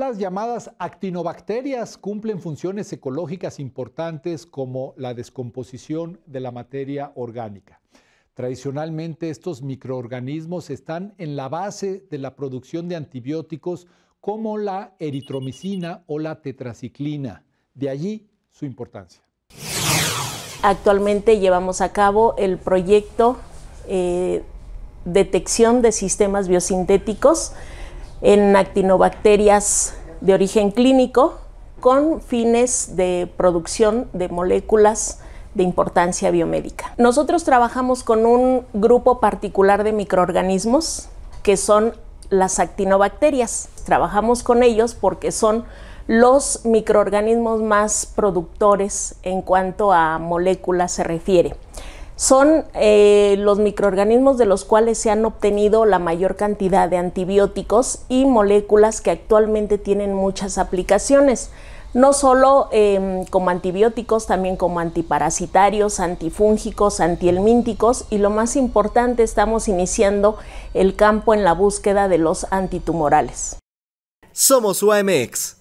Las llamadas actinobacterias cumplen funciones ecológicas importantes como la descomposición de la materia orgánica. Tradicionalmente estos microorganismos están en la base de la producción de antibióticos como la eritromicina o la tetraciclina. De allí su importancia. Actualmente llevamos a cabo el proyecto eh, Detección de Sistemas Biosintéticos en actinobacterias de origen clínico con fines de producción de moléculas de importancia biomédica. Nosotros trabajamos con un grupo particular de microorganismos que son las actinobacterias. Trabajamos con ellos porque son los microorganismos más productores en cuanto a moléculas se refiere son eh, los microorganismos de los cuales se han obtenido la mayor cantidad de antibióticos y moléculas que actualmente tienen muchas aplicaciones, no solo em, como antibióticos, también como antiparasitarios, antifúngicos, antielmínticos y lo más importante, estamos iniciando el campo en la búsqueda de los antitumorales. Somos UAMX.